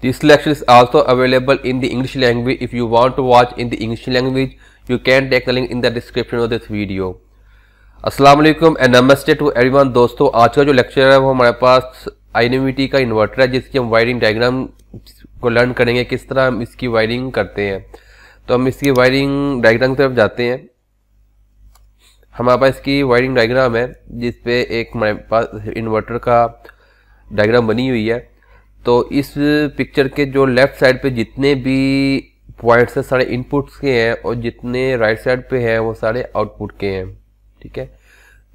This selection is also available in the English language. If you want to watch in the English language, you can take the link in the description of this video. अस्सलाम वालेकुम and नमस्ते to everyone दोस्तों आज का जो lecture है वो हमारे पास आई का इन्वर्टर है जिसकी हम वायरिंग डायग्राम को लर्न करेंगे किस तरह हम इसकी वायरिंग करते हैं तो हम इसकी वायरिंग डायग्राम की तरफ जाते हैं हमारे पास इसकी वायरिंग डायग्राम है जिसपे एक हमारे पास इन्वर्टर का डायग्राम बनी हुई है तो इस पिक्चर के जो लेफ्ट साइड पे जितने भी पॉइंट्स है सारे इनपुट्स के हैं और जितने राइट साइड पे हैं वो सारे आउटपुट के हैं ठीक है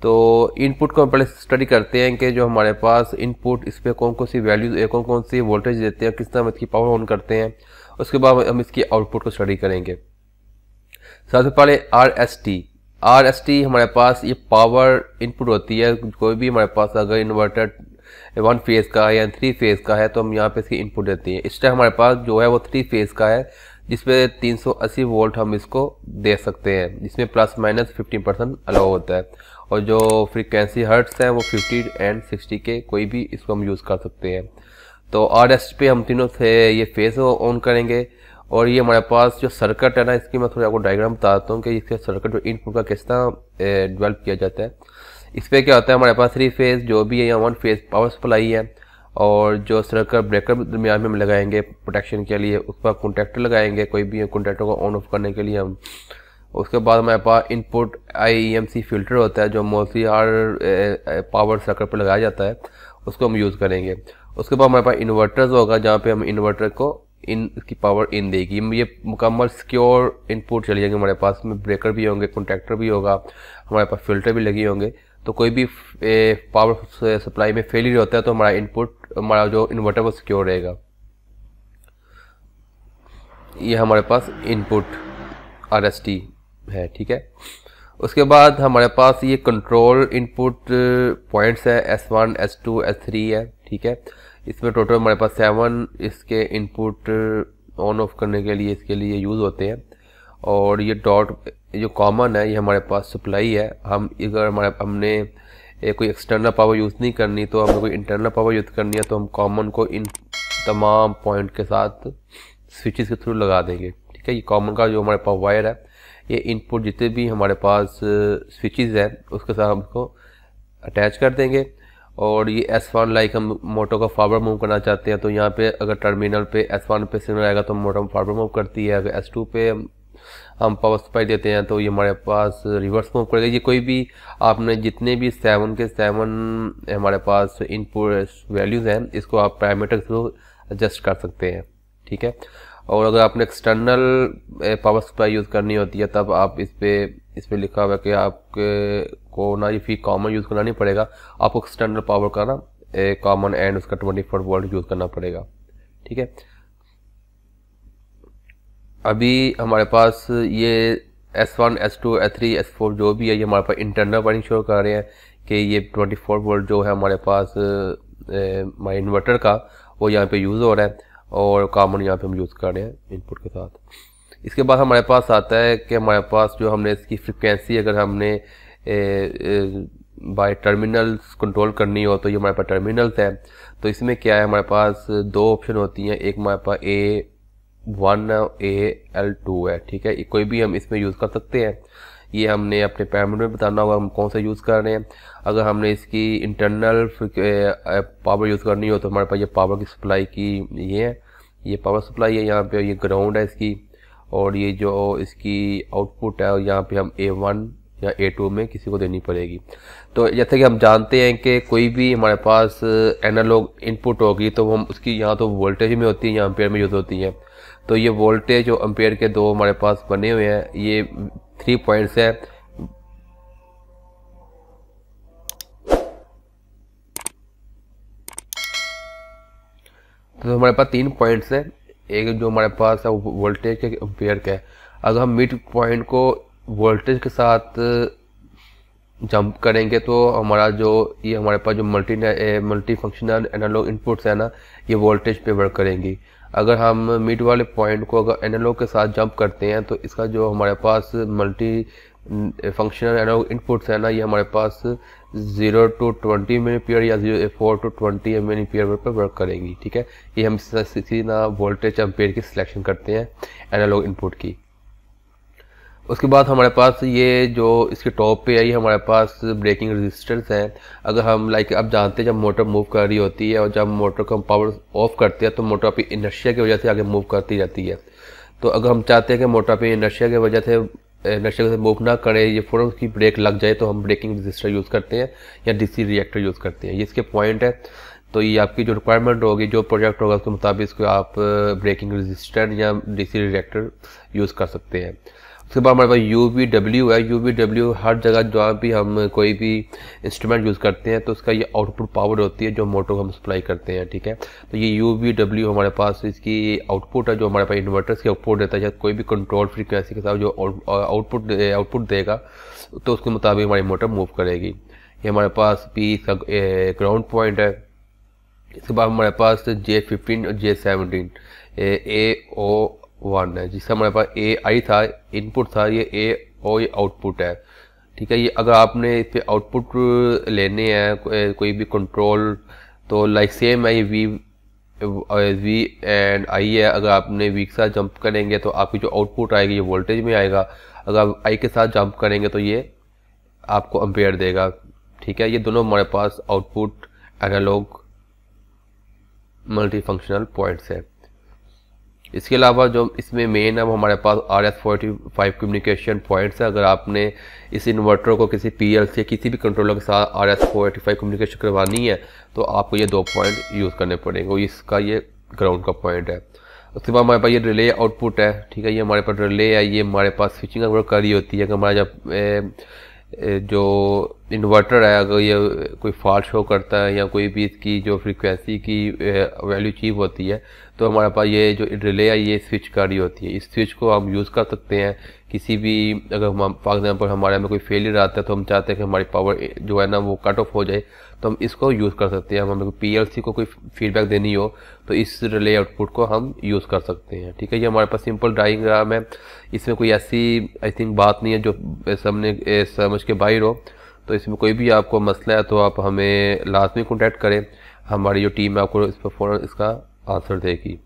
तो इनपुट को हम पहले स्टडी करते हैं कि जो हमारे पास इनपुट इस पर कौन कौन सी वैल्यूज कौन कौन सी वोल्टेज देते हैं किस तरह हम इसकी पावर ऑन करते हैं उसके बाद हम इसकी आउटपुट को स्टडी करेंगे सबसे पहले R S T R S T हमारे पास ये पावर इनपुट होती है कोई भी हमारे पास अगर इन्वर्टर वन फेज़ का है या थ्री फेज़ का है तो हम यहाँ पे इसकी इनपुट देते हैं इस टाइम हमारे पास जो है वो थ्री फेज़ का है जिसपे 380 वोल्ट हम इसको दे सकते हैं जिसमें प्लस माइनस 15 परसेंट अलाउ होता है और जो फ्रिक्वेंसी हर्ट्स हैं वो 50 एंड 60 के कोई भी इसको हम यूज़ कर सकते हैं तो आर एस पे हम तीनों से ये फेज़ ऑन करेंगे और ये हमारे पास जो सर्किट है ना इसकी मैं थोड़ा आपको डायग्राम बताता हूँ कि इसके सर्किट जो इनपुट का किस तरह डेवलप किया जाता है इस पर क्या होता है हमारे पास थ्री फेज़ जो भी है या वन फेज़ पावर सप्लाई है और जो सर्कल ब्रेकर दरमियान में हम लगाएंगे प्रोटेक्शन के लिए उस पर कॉन्टेक्टर लगाएंगे कोई भी कॉन्टेक्टर को ऑन ऑफ करने के लिए हम उसके बाद हमारे पास इनपुट आईईएमसी फिल्टर होता है जो मोस्टली हर पावर सर्कल पर लगाया जाता है उसको हम यूज़ करेंगे उसके बाद हमारे पास इन्वर्टर्स होगा जहाँ पर हम इन्वर्टर को इन की पावर इन देगी ये मुकम्मल सिक्योर इनपुट चले जाएंगे हमारे पास में ब्रेकर भी होंगे कॉन्टेक्टर भी होगा हमारे पास फिल्टर भी लगे होंगे तो कोई भी पावर सप्लाई में फेलियर होता है तो हमारा इनपुट हमारा जो इन्वर्टर वो सिक्योर रहेगा ये हमारे पास इनपुट आर एस टी है ठीक है उसके बाद हमारे पास ये कंट्रोल इनपुट पॉइंट्स है S one S two S three है ठीक है इसमें टोटल हमारे पास सेवन इसके इनपुट ऑन ऑफ करने के लिए इसके लिए यूज़ होते हैं और ये डॉट जो कॉमन है ये हमारे पास सप्लाई है हम अगर हमारे हमने कोई एक्सटर्नल पावर यूज़ नहीं करनी तो हमें कोई इंटरनल पावर यूज़ करनी है तो हम कॉमन को इन तमाम पॉइंट के साथ स्विचेस के थ्रू लगा देंगे ठीक है ये कॉमन का जो हमारे पास वायर है ये इनपुट जितने भी हमारे पास स्विचेस है उसके साथ हम उसको अटैच कर देंगे और ये एस वन लाइक हम मोटर का फावर मूव करना चाहते हैं तो यहाँ पे अगर टर्मिनल पे एस वन पे सिग्नल आएगा तो मोटर फावर मूव करती है अगर एस टू पे हम हम पावर सप्लाई देते हैं तो ये हमारे पास रिवर्स मूव करेगा ये कोई भी आपने जितने भी सेवन के सेवन हमारे पास इनपुट वैल्यूज़ हैं इसको आप पैरामीटर थ्रू एडजस्ट कर सकते हैं ठीक है और अगर आपने एक्सटर्नल पावर सप्लाई यूज़ करनी होती है तब आप इस पर इस पर लिखा हुआ है कि आपके को ना ये फी कॉमन यूज़ करना नहीं पड़ेगा आपको एक्सटर्नल पावर का ना कॉमन एंड उसका ट्वेंटी फोर वोल्ट यूज़ करना पड़ेगा ठीक है अभी हमारे पास ये S one S two S three S four जो भी है ये हमारे पास इंटरनल पर इंश्योर कर रहे हैं कि ये ट्वेंटी फोर वोल्ट जो है हमारे पास माई इन्वर्टर का वो यहाँ पे यूज़ हो रहा है और कॉमन यहाँ पे हम यूज़ कर रहे हैं इनपुट के साथ इसके बाद हमारे पास आता है कि हमारे पास जो हमने इसकी फ्रिक्वेंसी अगर हमने A, A, by terminals control करनी हो तो ये हमारे पास टर्मिनल्स हैं तो इसमें क्या है हमारे पास दो ऑप्शन होती हैं एक हमारे पास A one A L two है ठीक है कोई भी हम इसमें यूज़ कर सकते हैं ये हमने अपने पैरामीटर में बताना होगा हम कौन सा यूज़ कर रहे हैं अगर हमने इसकी इंटरनल पावर यूज़ करनी हो तो हमारे पास ये पावर की सप्लाई की ये है ये पावर सप्लाई है यहाँ पे ये ग्राउंड है इसकी और ये जो इसकी आउटपुट है यहाँ पे हम ए वन या ए टू में किसी को देनी पड़ेगी तो जैसे कि हम जानते हैं कि कोई भी हमारे पास एनालॉग इनपुट होगी तो हम उसकी यहाँ तो वोल्टेज में होती है यहाँ पेयर में यूज़ होती है तो ये वोल्टेज और एम्पेयर के दो हमारे पास बने हुए हैं ये थ्री पॉइंट्स है तो हमारे पास तीन पॉइंट्स हैं एक जो हमारे पास है वो वोल्टेज के एम्पेयर का है अगर हम मिड पॉइंट को वोल्टेज के साथ जंप करेंगे तो हमारा जो ये हमारे पास जो multi multi functional analog inputs है ना ये वोल्टेज पे वर्क करेंगी अगर हम मिड वाले पॉइंट को अगर एनालॉग के साथ जंप करते हैं तो इसका जो हमारे पास मल्टी फंक्शनल एनालॉग इनपुट्स है ना ये हमारे पास zero to twenty milliampere या zero four to twenty M मिनी पीरियड पर वर्क करेंगी ठीक है ये हम ना वोल्टेज एम्पेयर की सिलेक्शन करते हैं एनालॉग इनपुट की उसके बाद हमारे पास ये जो इसके टॉप पे आई हमारे पास ब्रेकिंग रेजिस्टेंस हैं अगर हम लाइक अब जानते हैं जब मोटर मूव कर रही होती है और जब मोटर को हम पावर ऑफ करते हैं तो मोटर अपनी इनर्शिया की वजह से आगे मूव करती रहती है तो अगर हम चाहते हैं कि मोटर अपनी इनर्शिया की वजह से इनर्शिया से मूव ना करें ये फ़ौरन उसकी ब्रेक लग जाए तो हम ब्रेकिंग रजिस्टर यूज़ करते हैं या डीसी रिएक्टर यूज़ करते हैं ये इसके पॉइंट है तो ये आपकी जो रिक्वायरमेंट होगी जो प्रोजेक्ट होगा उसके मुताबिक इसको आप ब्रेकिंग रेजिस्टेंट या डीसी रिएक्टर यूज़ कर सकते हैं उसके बाद हमारे पास यू वी डब्ल्यू है यू वी डब्ल्यू हर जगह जहाँ भी हम कोई भी इंस्ट्रूमेंट यूज़ करते हैं तो उसका ये आउटपुट पावर होती है जो मोटर को हम सप्लाई करते हैं ठीक है तो ये यू वी डब्ल्यू हमारे पास इसकी आउटपुट है जो हमारे पास इन्वर्टर्स की आउटपुट देता है या कोई भी कंट्रोल फ्रिक्वेंसी के साथ जो आउटपुट आउटपुट देगा तो उसके मुताबिक हमारी मोटर मूव करेगी ये हमारे पास पी इसका ग्राउंड पॉइंट है इसके बाद हमारे पास जे तो फिफ्टीन और जे सेवनटीन ए ओ वन है जिसका हमारे पास ए आई था इनपुट था ये ए ओ ये आउटपुट है ठीक है ये अगर आपने इस पर आउटपुट लेने हैं को, कोई भी कंट्रोल तो लाइक सेम है ये वी वी एंड आई है अगर आपने वी के साथ जंप करेंगे तो आपकी जो आउटपुट आएगी ये वोल्टेज में आएगा अगर आप आई के साथ जंप करेंगे तो ये आपको अम्पेयर देगा ठीक है ये दोनों हमारे पास output analog multi functional points है इसके अलावा जो इसमें मेन अब हमारे पास R S forty five communication points है अगर आपने इस इन्वर्टर को किसी पी एल से किसी भी कंट्रोलर के साथ R S forty five communication करवानी है तो आपको ये दो पॉइंट यूज़ करने पड़ेंगे इसका ये ग्राउंड का पॉइंट है उसके बाद हमारे पास ये रिले आउटपुट है ठीक है ये हमारे पास रिले है ये हमारे पास स्विचिंग अगर करी होती है अगर हमारा जब ए, ए, जो इन्वर्टर है अगर ये कोई फॉल्ट शो करता है या कोई भी इसकी जो फ्रीक्वेंसी की वैल्यू चीप होती है तो हमारे पास ये जो रिले है ये स्विच कर रही होती है इस स्विच को हम यूज़ कर सकते हैं किसी भी अगर हम फॉर एग्जांपल हमारे में कोई फेलियर आता है तो हम चाहते हैं कि हमारी पावर जो है ना वो कट ऑफ हो जाए तो हम इसको यूज़ कर सकते हैं हम हमें पी एल को कोई फीडबैक देनी हो तो इस रिले आउटपुट को हम यूज़ कर सकते हैं ठीक है ये हमारे पास सिंपल ड्राइंग है इसमें कोई ऐसी आई थिंक बात नहीं है जो सबने समझ के बाहर हो तो इसमें कोई भी आपको मसला है तो आप हमें लाजमी कॉन्टैक्ट करें हमारी जो टीम है आपको इस पर फ़ौर इसका आंसर देगी